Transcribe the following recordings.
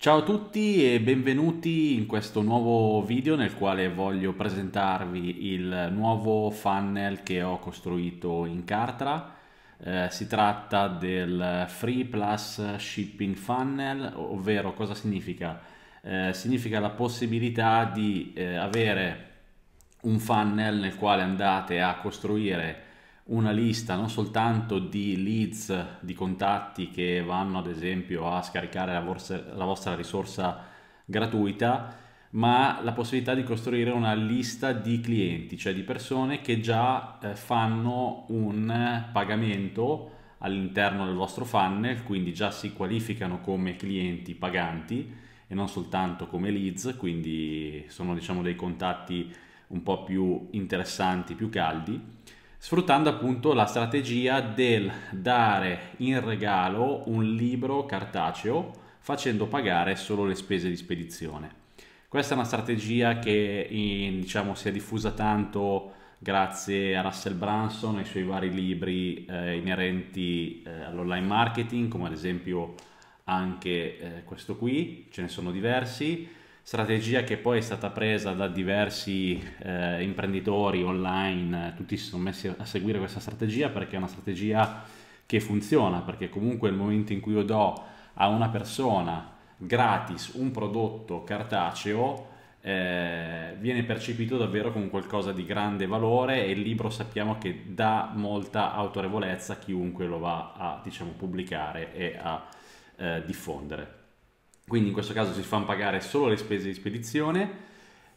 Ciao a tutti e benvenuti in questo nuovo video nel quale voglio presentarvi il nuovo funnel che ho costruito in Cartra. Eh, si tratta del Free Plus Shipping Funnel, ovvero cosa significa? Eh, significa la possibilità di eh, avere un funnel nel quale andate a costruire una lista non soltanto di leads, di contatti che vanno ad esempio a scaricare la vostra, la vostra risorsa gratuita, ma la possibilità di costruire una lista di clienti, cioè di persone che già eh, fanno un pagamento all'interno del vostro funnel, quindi già si qualificano come clienti paganti e non soltanto come leads, quindi sono diciamo dei contatti un po' più interessanti, più caldi sfruttando appunto la strategia del dare in regalo un libro cartaceo facendo pagare solo le spese di spedizione. Questa è una strategia che in, diciamo, si è diffusa tanto grazie a Russell Branson e ai suoi vari libri eh, inerenti eh, all'online marketing, come ad esempio anche eh, questo qui, ce ne sono diversi, strategia che poi è stata presa da diversi eh, imprenditori online, eh, tutti si sono messi a seguire questa strategia perché è una strategia che funziona, perché comunque nel momento in cui io do a una persona gratis un prodotto cartaceo, eh, viene percepito davvero come qualcosa di grande valore e il libro sappiamo che dà molta autorevolezza a chiunque lo va a diciamo, pubblicare e a eh, diffondere quindi in questo caso si fanno pagare solo le spese di spedizione,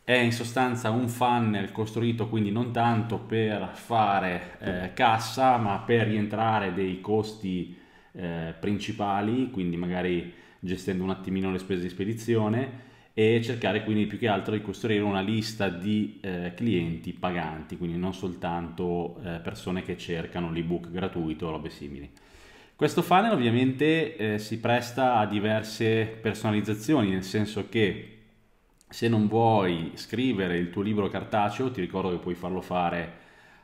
è in sostanza un funnel costruito quindi non tanto per fare eh, cassa ma per rientrare dei costi eh, principali, quindi magari gestendo un attimino le spese di spedizione e cercare quindi più che altro di costruire una lista di eh, clienti paganti, quindi non soltanto eh, persone che cercano l'ebook gratuito o robe simili. Questo funnel ovviamente eh, si presta a diverse personalizzazioni, nel senso che se non vuoi scrivere il tuo libro cartaceo, ti ricordo che puoi farlo fare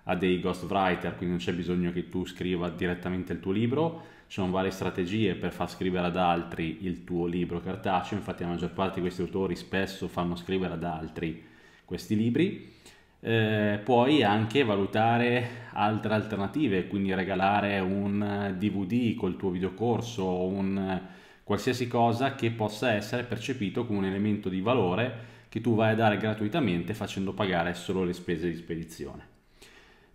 a dei ghostwriter, quindi non c'è bisogno che tu scriva direttamente il tuo libro, ci sono varie strategie per far scrivere ad altri il tuo libro cartaceo, infatti la maggior parte di questi autori spesso fanno scrivere ad altri questi libri eh, puoi anche valutare altre alternative, quindi regalare un DVD col tuo videocorso, o un qualsiasi cosa che possa essere percepito come un elemento di valore che tu vai a dare gratuitamente facendo pagare solo le spese di spedizione.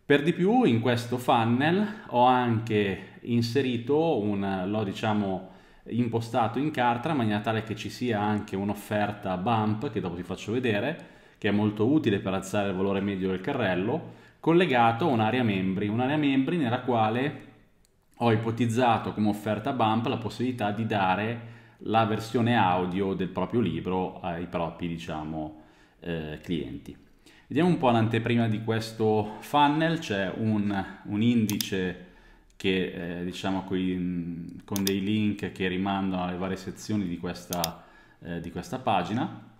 Per di più in questo funnel ho anche inserito un, l'ho diciamo impostato in Cartra in maniera tale che ci sia anche un'offerta bump che dopo ti faccio vedere che è molto utile per alzare il valore medio del carrello, collegato a un'area membri, un'area membri nella quale ho ipotizzato come offerta bump la possibilità di dare la versione audio del proprio libro ai propri diciamo, eh, clienti. Vediamo un po' l'anteprima di questo funnel, c'è un, un, indice che eh, diciamo con, con dei link che rimandano alle varie sezioni di questa, eh, di questa pagina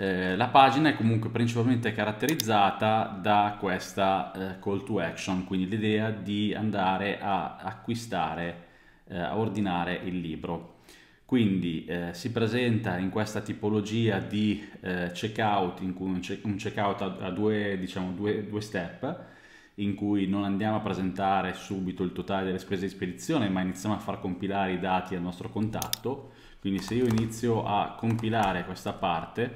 eh, la pagina è comunque principalmente caratterizzata da questa eh, call to action, quindi l'idea di andare a acquistare, eh, a ordinare il libro. Quindi eh, si presenta in questa tipologia di eh, checkout, in cui un, checkout a, due, diciamo, due, due step, in cui non andiamo a presentare subito il totale delle spese di spedizione, ma iniziamo a far compilare i dati al nostro contatto. Quindi se io inizio a compilare questa parte,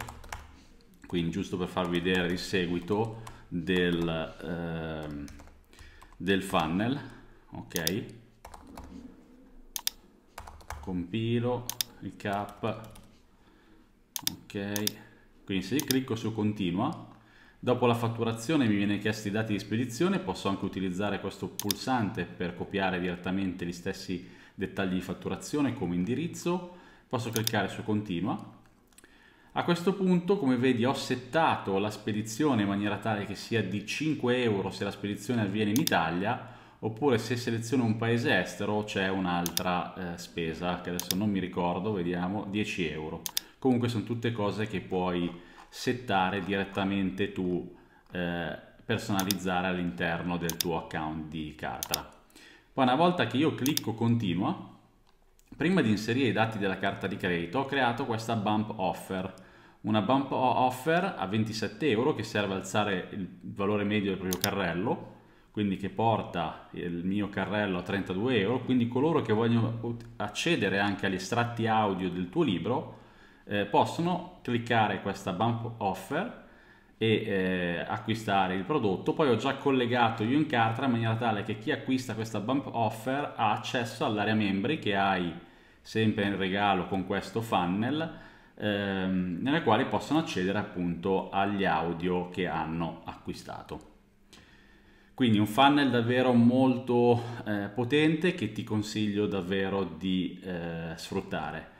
quindi giusto per farvi vedere il seguito del, eh, del funnel ok compilo il cap ok quindi se io clicco su continua dopo la fatturazione mi viene chiesto i dati di spedizione posso anche utilizzare questo pulsante per copiare direttamente gli stessi dettagli di fatturazione come indirizzo posso cliccare su continua a questo punto, come vedi, ho settato la spedizione in maniera tale che sia di 5 euro se la spedizione avviene in Italia, oppure se seleziono un paese estero c'è un'altra eh, spesa, che adesso non mi ricordo, vediamo, 10 euro. Comunque sono tutte cose che puoi settare direttamente tu, eh, personalizzare all'interno del tuo account di Cartra. Poi una volta che io clicco continua, Prima di inserire i dati della carta di credito ho creato questa bump offer, una bump offer a 27 euro che serve a alzare il valore medio del proprio carrello, quindi che porta il mio carrello a 32 euro, quindi coloro che vogliono accedere anche agli estratti audio del tuo libro eh, possono cliccare questa bump offer e eh, acquistare il prodotto. Poi ho già collegato io in carta in maniera tale che chi acquista questa bump offer ha accesso all'area membri che hai sempre in regalo con questo funnel ehm, nella quale possono accedere appunto agli audio che hanno acquistato. Quindi un funnel davvero molto eh, potente che ti consiglio davvero di eh, sfruttare.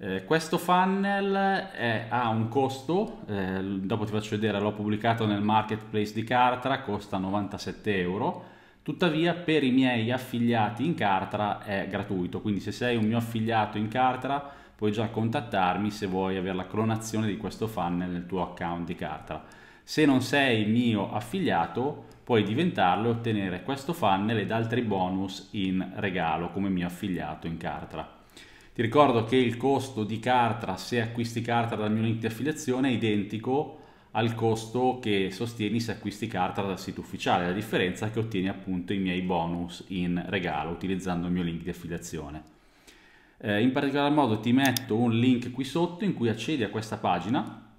Eh, questo funnel è, eh, ha un costo, eh, dopo ti faccio vedere, l'ho pubblicato nel marketplace di Cartra, costa 97 euro, tuttavia per i miei affiliati in Cartra è gratuito, quindi se sei un mio affiliato in Cartra puoi già contattarmi se vuoi avere la clonazione di questo funnel nel tuo account di Cartra. Se non sei mio affiliato puoi diventarlo e ottenere questo funnel ed altri bonus in regalo come mio affiliato in Cartra. Ti ricordo che il costo di Cartra, se acquisti Cartra dal mio link di affiliazione, è identico al costo che sostieni se acquisti Cartra dal sito ufficiale. La differenza è che ottieni appunto i miei bonus in regalo utilizzando il mio link di affiliazione. Eh, in particolar modo ti metto un link qui sotto in cui accedi a questa pagina.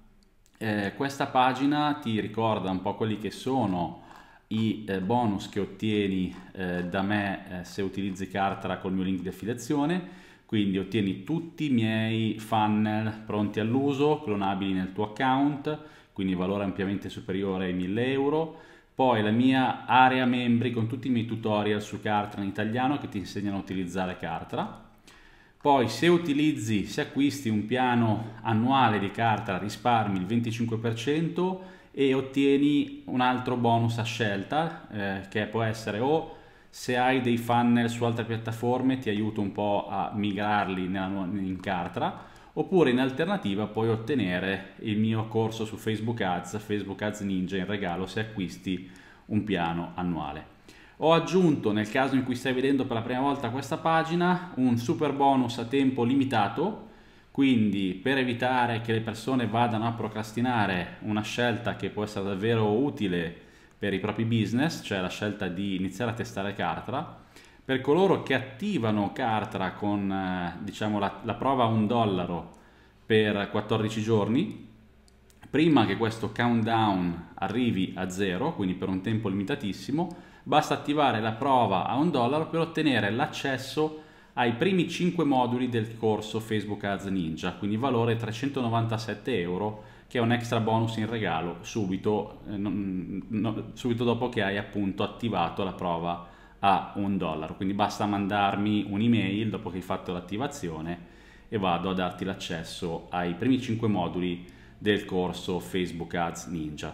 Eh, questa pagina ti ricorda un po' quelli che sono i eh, bonus che ottieni eh, da me eh, se utilizzi Cartra col mio link di affiliazione quindi ottieni tutti i miei funnel pronti all'uso, clonabili nel tuo account, quindi valore ampiamente superiore ai 1000 euro, poi la mia area membri con tutti i miei tutorial su Cartra in italiano che ti insegnano a utilizzare Cartra, poi se utilizzi, se acquisti un piano annuale di Cartra risparmi il 25% e ottieni un altro bonus a scelta eh, che può essere o se hai dei funnel su altre piattaforme ti aiuto un po' a migrarli nella, in Cartra oppure in alternativa puoi ottenere il mio corso su Facebook Ads, Facebook Ads Ninja in regalo se acquisti un piano annuale. Ho aggiunto, nel caso in cui stai vedendo per la prima volta questa pagina, un super bonus a tempo limitato, quindi per evitare che le persone vadano a procrastinare una scelta che può essere davvero utile per i propri business, cioè la scelta di iniziare a testare Cartra, per coloro che attivano Cartra con eh, diciamo, la, la prova a un dollaro per 14 giorni, prima che questo countdown arrivi a zero, quindi per un tempo limitatissimo, basta attivare la prova a un dollaro per ottenere l'accesso ai primi 5 moduli del corso Facebook Ads Ninja, quindi valore 397 euro che è un extra bonus in regalo subito, eh, non, no, subito dopo che hai appunto attivato la prova a un dollaro. Quindi basta mandarmi un'email dopo che hai fatto l'attivazione e vado a darti l'accesso ai primi 5 moduli del corso Facebook Ads Ninja.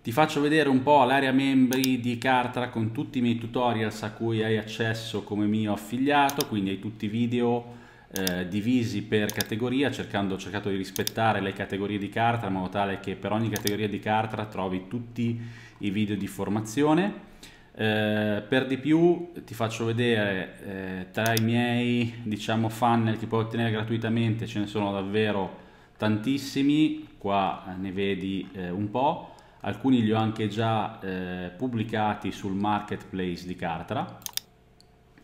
Ti faccio vedere un po' l'area membri di Cartra con tutti i miei tutorials a cui hai accesso come mio affiliato, quindi hai tutti i video eh, divisi per categoria, cercando, cercato di rispettare le categorie di carta in modo tale che per ogni categoria di carta trovi tutti i video di formazione. Eh, per di più ti faccio vedere eh, tra i miei diciamo funnel che puoi ottenere gratuitamente ce ne sono davvero tantissimi qua ne vedi eh, un po alcuni li ho anche già eh, pubblicati sul marketplace di Cartra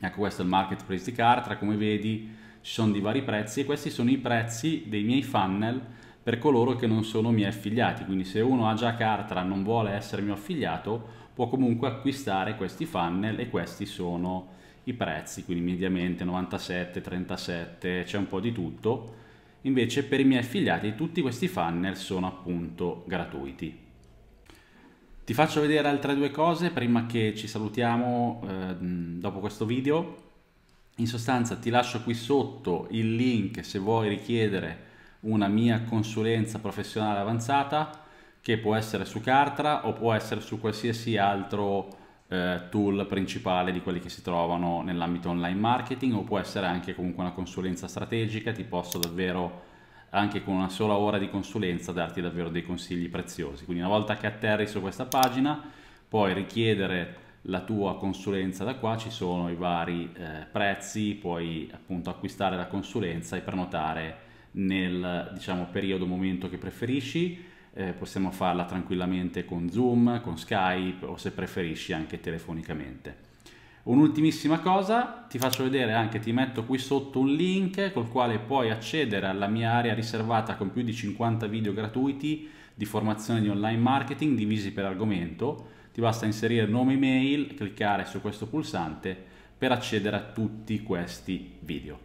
ecco questo è il marketplace di Cartra come vedi ci sono di vari prezzi e questi sono i prezzi dei miei funnel per coloro che non sono miei affiliati, quindi se uno ha già Cartra e non vuole essere mio affiliato può comunque acquistare questi funnel e questi sono i prezzi, quindi mediamente 97, 37, c'è un po' di tutto. Invece per i miei affiliati tutti questi funnel sono appunto gratuiti. Ti faccio vedere altre due cose prima che ci salutiamo eh, dopo questo video in sostanza ti lascio qui sotto il link se vuoi richiedere una mia consulenza professionale avanzata che può essere su Cartra o può essere su qualsiasi altro eh, tool principale di quelli che si trovano nell'ambito online marketing o può essere anche comunque una consulenza strategica, ti posso davvero anche con una sola ora di consulenza darti davvero dei consigli preziosi. Quindi una volta che atterri su questa pagina puoi richiedere la tua consulenza. Da qua ci sono i vari eh, prezzi, puoi appunto acquistare la consulenza e prenotare nel diciamo, periodo, momento che preferisci. Eh, possiamo farla tranquillamente con Zoom, con Skype o se preferisci anche telefonicamente. Un'ultimissima cosa, ti faccio vedere anche, ti metto qui sotto un link col quale puoi accedere alla mia area riservata con più di 50 video gratuiti di formazione di online marketing divisi per argomento ti basta inserire nome email, cliccare su questo pulsante per accedere a tutti questi video.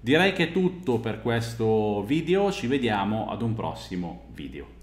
Direi che è tutto per questo video, ci vediamo ad un prossimo video.